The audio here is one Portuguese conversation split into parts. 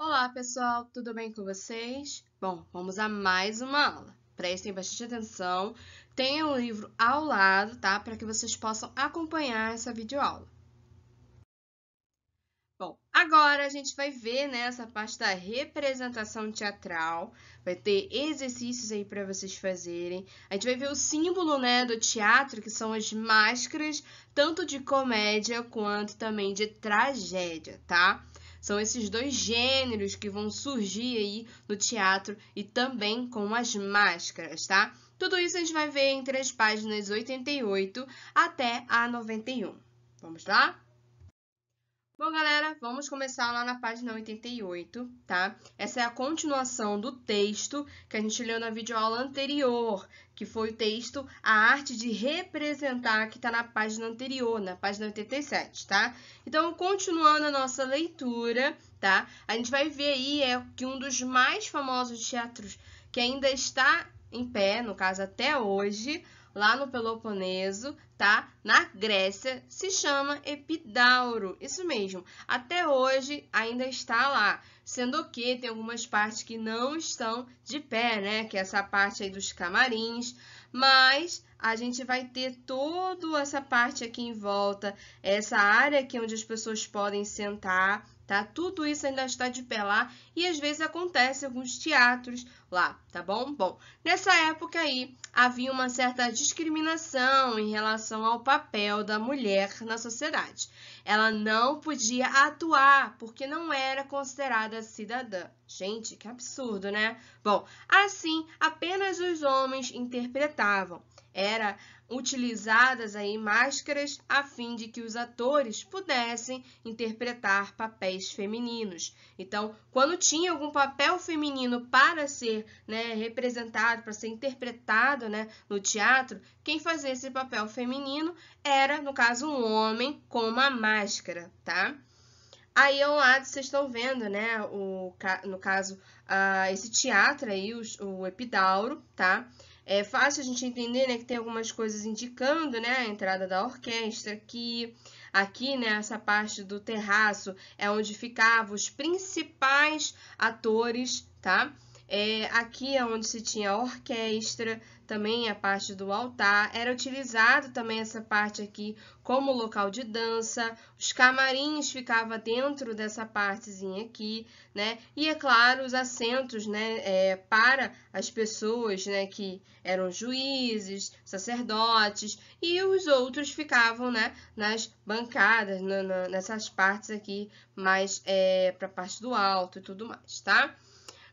Olá, pessoal, tudo bem com vocês? Bom, vamos a mais uma aula. Prestem bastante atenção. Tenham o livro ao lado, tá? Para que vocês possam acompanhar essa videoaula. Bom, agora a gente vai ver né, essa parte da representação teatral. Vai ter exercícios aí para vocês fazerem. A gente vai ver o símbolo né, do teatro, que são as máscaras, tanto de comédia quanto também de tragédia, tá? Tá? São esses dois gêneros que vão surgir aí no teatro e também com as máscaras, tá? Tudo isso a gente vai ver entre as páginas 88 até a 91. Vamos lá? Bom, galera, vamos começar lá na página 88, tá? Essa é a continuação do texto que a gente leu na videoaula anterior, que foi o texto A Arte de Representar, que está na página anterior, na página 87, tá? Então, continuando a nossa leitura, tá? A gente vai ver aí é, que um dos mais famosos teatros que ainda está em pé, no caso até hoje, lá no Peloponeso, tá? Na Grécia, se chama Epidauro. Isso mesmo. Até hoje ainda está lá, sendo que tem algumas partes que não estão de pé, né? Que é essa parte aí dos camarins, mas a gente vai ter toda essa parte aqui em volta, essa área aqui onde as pessoas podem sentar, tá? Tudo isso ainda está de pé lá e às vezes acontece alguns teatros lá, tá bom? Bom, nessa época aí havia uma certa discriminação em relação ao papel da mulher na sociedade. Ela não podia atuar porque não era considerada cidadã. Gente, que absurdo, né? Bom, assim, apenas os homens interpretavam era utilizadas aí máscaras a fim de que os atores pudessem interpretar papéis femininos. Então, quando tinha algum papel feminino para ser né, representado, para ser interpretado né, no teatro, quem fazia esse papel feminino era, no caso, um homem com uma máscara, tá? Aí ao lado vocês estão vendo, né, o, no caso, uh, esse teatro aí, o, o Epidauro, tá? É fácil a gente entender né, que tem algumas coisas indicando né, a entrada da orquestra, que aqui né, essa parte do terraço é onde ficavam os principais atores, tá? É, aqui é onde se tinha orquestra, também a parte do altar. Era utilizado também essa parte aqui como local de dança. Os camarins ficava dentro dessa partezinha aqui, né? E é claro, os assentos, né? É, para as pessoas, né? Que eram juízes, sacerdotes e os outros ficavam, né? Nas bancadas, na, na, nessas partes aqui mais é, para a parte do alto e tudo mais, tá?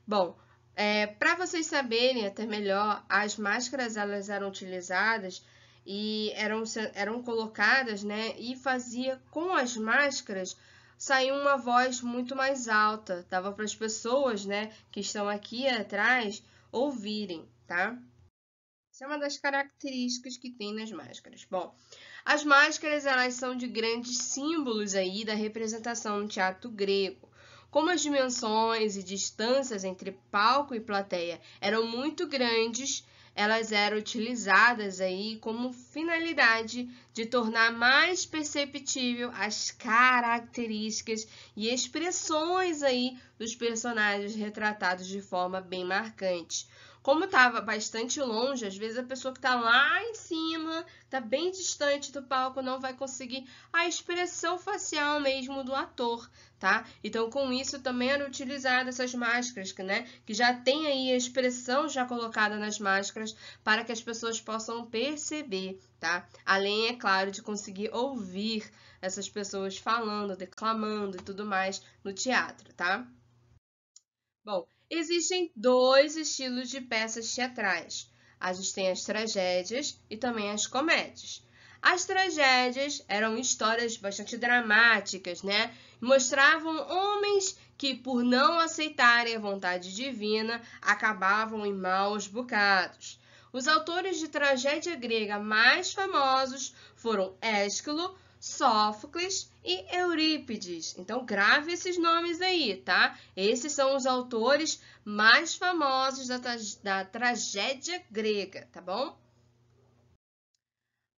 Bom, é, Para vocês saberem até melhor, as máscaras elas eram utilizadas e eram, eram colocadas, né? E fazia com as máscaras sair uma voz muito mais alta. Dava para as pessoas, né, que estão aqui atrás ouvirem, tá? Isso é uma das características que tem nas máscaras. Bom, as máscaras elas são de grandes símbolos aí da representação no teatro grego. Como as dimensões e distâncias entre palco e plateia eram muito grandes, elas eram utilizadas aí como finalidade de tornar mais perceptível as características e expressões aí dos personagens retratados de forma bem marcante como estava bastante longe, às vezes a pessoa que está lá em cima, está bem distante do palco, não vai conseguir a expressão facial mesmo do ator, tá? Então, com isso também era utilizado essas máscaras, que, né? Que já tem aí a expressão já colocada nas máscaras para que as pessoas possam perceber, tá? Além, é claro, de conseguir ouvir essas pessoas falando, declamando e tudo mais no teatro, tá? Bom, Existem dois estilos de peças teatrais. A gente tem as tragédias e também as comédias. As tragédias eram histórias bastante dramáticas, né? Mostravam homens que, por não aceitarem a vontade divina, acabavam em maus bocados. Os autores de tragédia grega mais famosos foram Ésquilo, Sófocles e Eurípides. Então, grave esses nomes aí, tá? Esses são os autores mais famosos da, da tragédia grega, tá bom?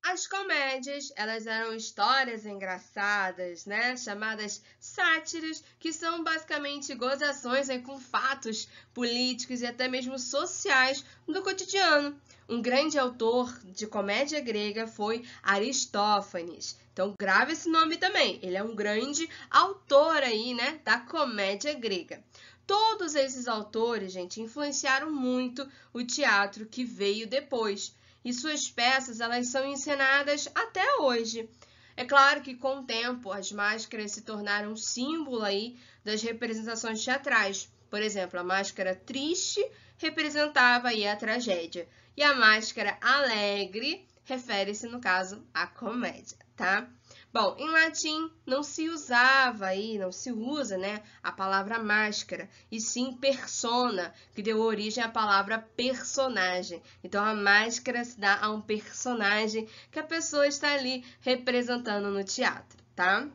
As comédias, elas eram histórias engraçadas, né? Chamadas sátiras, que são basicamente gozações né, com fatos políticos e até mesmo sociais do cotidiano. Um grande autor de comédia grega foi Aristófanes. Então grave esse nome também. Ele é um grande autor aí, né, da comédia grega. Todos esses autores, gente, influenciaram muito o teatro que veio depois. E suas peças, elas são encenadas até hoje. É claro que com o tempo as máscaras se tornaram símbolo aí das representações teatrais. Por exemplo, a máscara triste representava aí a tragédia e a máscara alegre refere-se no caso à comédia, tá? Bom, em latim não se usava aí, não se usa, né, a palavra máscara, e sim persona, que deu origem à palavra personagem. Então a máscara se dá a um personagem que a pessoa está ali representando no teatro, tá?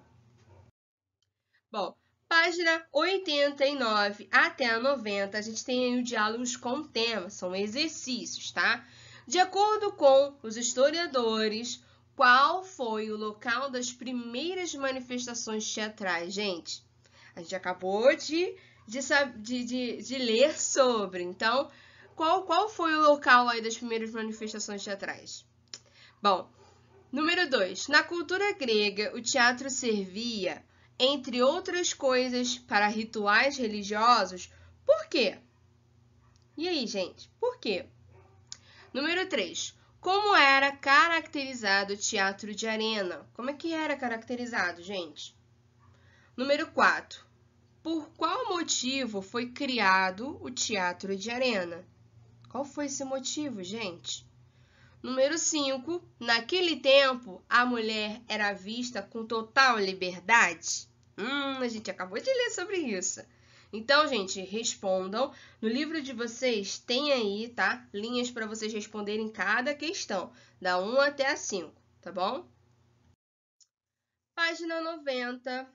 Bom, página 89 até a 90, a gente tem aí o diálogos com tema, são exercícios, tá? De acordo com os historiadores, qual foi o local das primeiras manifestações teatrais, gente? A gente acabou de, de, de, de, de ler sobre. Então, qual, qual foi o local aí das primeiras manifestações teatrais? Bom, número 2. Na cultura grega, o teatro servia, entre outras coisas, para rituais religiosos. Por quê? E aí, gente? Por quê? Número 3. Como era caracterizado o teatro de arena? Como é que era caracterizado, gente? Número 4. Por qual motivo foi criado o teatro de arena? Qual foi esse motivo, gente? Número 5. Naquele tempo, a mulher era vista com total liberdade? Hum, a gente acabou de ler sobre isso. Então, gente, respondam. No livro de vocês tem aí, tá? Linhas para vocês responderem cada questão, da 1 até a 5, tá bom? Página 90.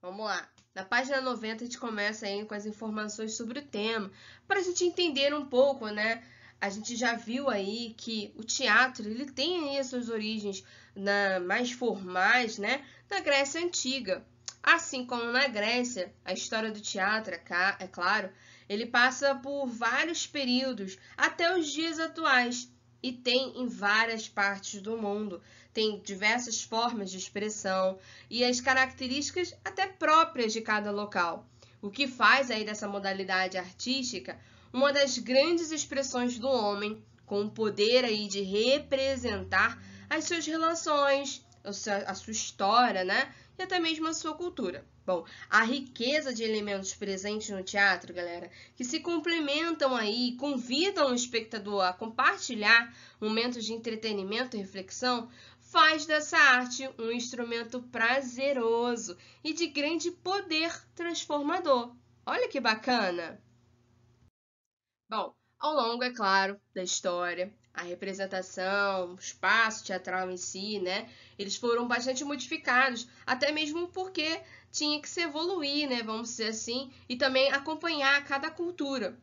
Vamos lá. Na página 90 a gente começa aí com as informações sobre o tema, para a gente entender um pouco, né? a gente já viu aí que o teatro ele tem aí as suas origens na, mais formais, né, da Grécia Antiga. Assim como na Grécia, a história do teatro, é, é claro, ele passa por vários períodos até os dias atuais e tem em várias partes do mundo. Tem diversas formas de expressão e as características até próprias de cada local, o que faz aí dessa modalidade artística uma das grandes expressões do homem, com o poder aí de representar as suas relações, a sua história, né? e até mesmo a sua cultura. Bom, a riqueza de elementos presentes no teatro, galera, que se complementam aí, convidam o espectador a compartilhar momentos de entretenimento e reflexão, faz dessa arte um instrumento prazeroso e de grande poder transformador. Olha que bacana! Bom, ao longo, é claro, da história, a representação, o espaço teatral em si, né? Eles foram bastante modificados, até mesmo porque tinha que se evoluir, né? Vamos dizer assim, e também acompanhar cada cultura.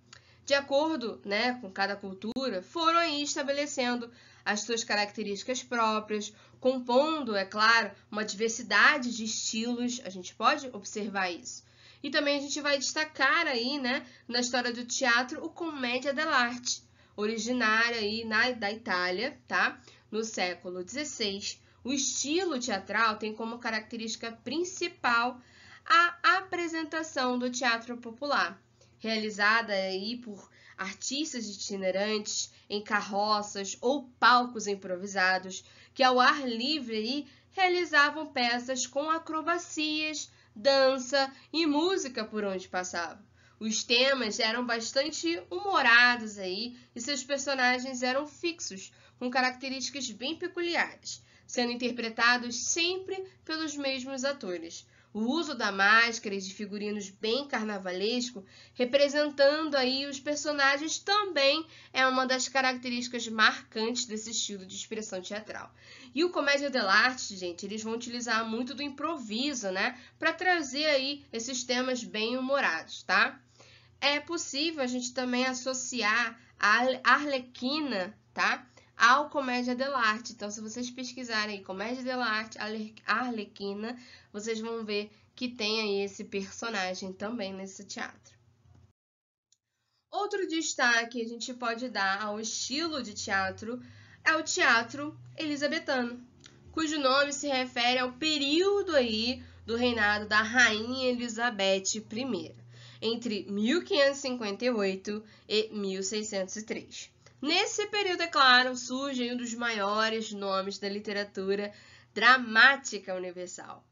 De acordo né, com cada cultura, foram aí estabelecendo as suas características próprias, compondo, é claro, uma diversidade de estilos, a gente pode observar isso. E também a gente vai destacar aí, né, na história do teatro, o comédia dell'arte, originária aí na, da Itália, tá? No século XVI. O estilo teatral tem como característica principal a apresentação do teatro popular, realizada aí por artistas itinerantes em carroças ou palcos improvisados, que ao ar livre aí, realizavam peças com acrobacias, dança e música por onde passava. Os temas eram bastante humorados aí e seus personagens eram fixos, com características bem peculiares, sendo interpretados sempre pelos mesmos atores o uso da máscara e de figurinos bem carnavalesco, representando aí os personagens, também é uma das características marcantes desse estilo de expressão teatral. E o comédia dell'arte, gente, eles vão utilizar muito do improviso, né, para trazer aí esses temas bem humorados, tá? É possível a gente também associar a Arlequina, tá? ao Comédia dell'arte. Então, se vocês pesquisarem Comédia dell'arte, Arlequina, vocês vão ver que tem aí esse personagem também nesse teatro. Outro destaque a gente pode dar ao estilo de teatro é o teatro elisabetano, cujo nome se refere ao período aí do reinado da rainha Elizabeth I, entre 1558 e 1603. Nesse período, é claro, surge um dos maiores nomes da literatura dramática universal.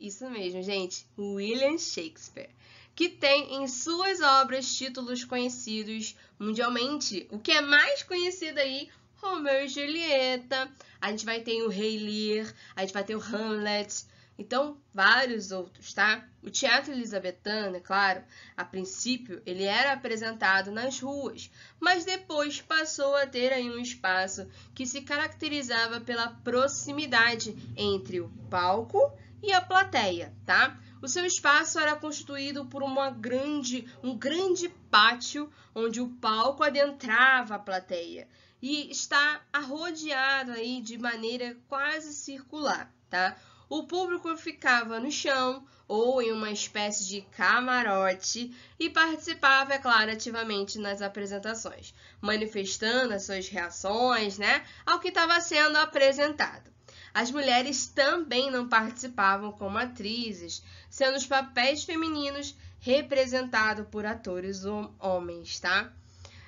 Isso mesmo, gente, William Shakespeare, que tem em suas obras títulos conhecidos mundialmente. O que é mais conhecido aí, Romeu e Julieta, a gente vai ter o Rei Lear, a gente vai ter o Hamlet, então, vários outros, tá? O teatro elisabetano, é claro, a princípio ele era apresentado nas ruas, mas depois passou a ter aí um espaço que se caracterizava pela proximidade entre o palco e a plateia, tá? O seu espaço era constituído por uma grande, um grande pátio onde o palco adentrava a plateia e está rodeado aí de maneira quase circular, tá? O público ficava no chão ou em uma espécie de camarote e participava, é claro, ativamente nas apresentações, manifestando as suas reações né, ao que estava sendo apresentado. As mulheres também não participavam como atrizes, sendo os papéis femininos representados por atores homens, tá?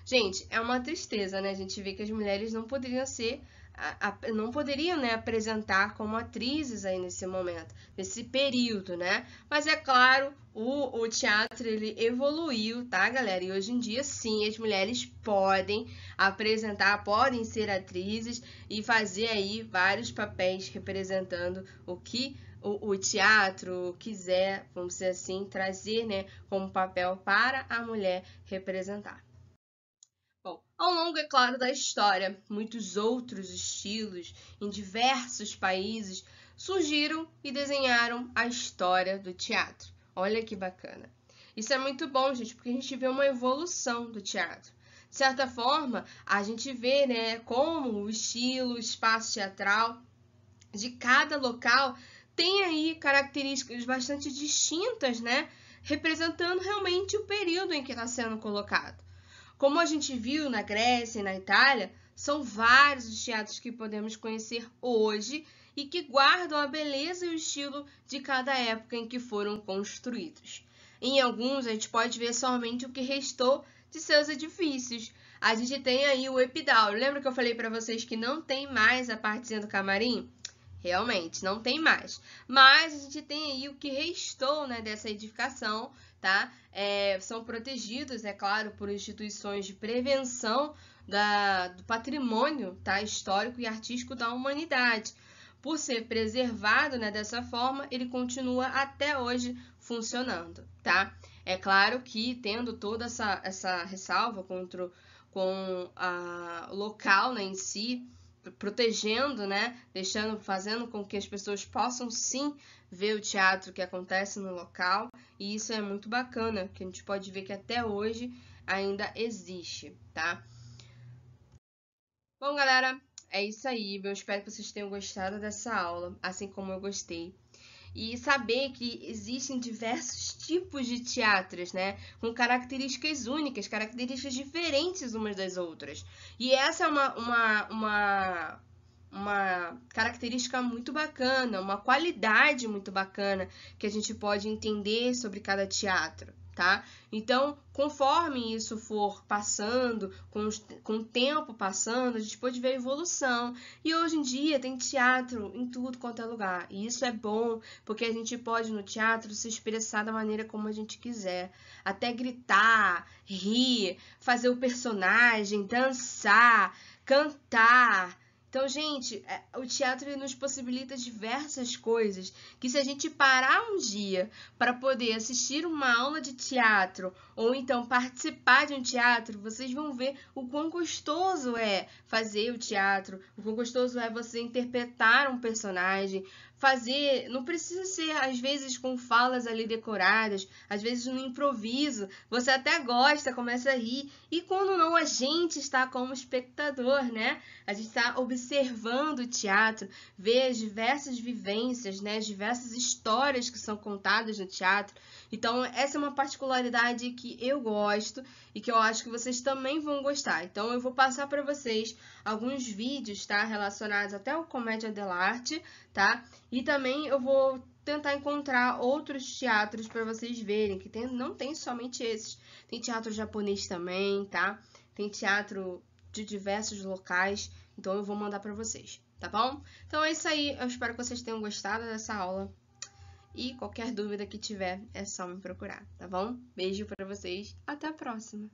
Gente, é uma tristeza, né? A gente vê que as mulheres não poderiam ser a, a, não poderiam né, apresentar como atrizes aí nesse momento, nesse período, né? Mas é claro, o, o teatro ele evoluiu, tá, galera? E hoje em dia, sim, as mulheres podem apresentar, podem ser atrizes e fazer aí vários papéis representando o que o, o, teatro quiser, vamos dizer assim, trazer né, como papel para a mulher representar. Ao longo, é claro, da história, muitos outros estilos em diversos países surgiram e desenharam a história do teatro. Olha que bacana! Isso é muito bom, gente, porque a gente vê uma evolução do teatro. De certa forma, a gente vê né, como o estilo, o espaço teatral de cada local tem aí características bastante distintas, né? Representando realmente o período em que está sendo colocado. Como a gente viu na Grécia e na Itália, são vários os teatros que podemos conhecer hoje e que guardam a beleza e o estilo de cada época em que foram construídos. Em alguns, a gente pode ver somente o que restou de seus edifícios. A gente tem aí o Epidauro. Lembra que eu falei para vocês que não tem mais a partezinha do camarim? Realmente, não tem mais. Mas a gente tem aí o que restou né, dessa edificação, tá? É, são protegidos, é claro, por instituições de prevenção da, do patrimônio tá? histórico e artístico da humanidade. Por ser preservado né, dessa forma, ele continua até hoje funcionando, tá? É claro que tendo toda essa, essa ressalva contra o, com a local né, em si, protegendo, né, deixando, fazendo com que as pessoas possam sim ver o teatro que acontece no local, e isso é muito bacana, que a gente pode ver que até hoje ainda existe, tá? Bom, galera, é isso aí. Eu espero que vocês tenham gostado dessa aula, assim como eu gostei. E saber que existem diversos tipos de teatros, né? Com características únicas, características diferentes umas das outras. E essa é uma, uma, uma uma característica muito bacana, uma qualidade muito bacana que a gente pode entender sobre cada teatro, tá? Então, conforme isso for passando, com, com o tempo passando, a gente pode ver a evolução. E hoje em dia tem teatro em tudo quanto é lugar. E isso é bom, porque a gente pode no teatro se expressar da maneira como a gente quiser. Até gritar, rir, fazer o personagem, dançar, cantar, então, gente, é, o teatro nos possibilita diversas coisas que se a gente parar um dia para poder assistir uma aula de teatro ou então participar de um teatro, vocês vão ver o quão gostoso é fazer o teatro, o quão gostoso é você interpretar um personagem, fazer, não precisa ser às vezes com falas ali decoradas, às vezes no improviso, você até gosta, começa a rir, e quando não a gente está como espectador, né? A gente está observando o teatro, vê as diversas vivências, né, as diversas histórias que são contadas no teatro, então, essa é uma particularidade que eu gosto e que eu acho que vocês também vão gostar. Então, eu vou passar para vocês alguns vídeos, tá? Relacionados até o Comédia dell'arte, tá? E também eu vou tentar encontrar outros teatros para vocês verem, que tem, não tem somente esses. Tem teatro japonês também, tá? Tem teatro de diversos locais, então eu vou mandar para vocês, tá bom? Então é isso aí, eu espero que vocês tenham gostado dessa aula. E qualquer dúvida que tiver, é só me procurar, tá bom? Beijo para vocês, até a próxima!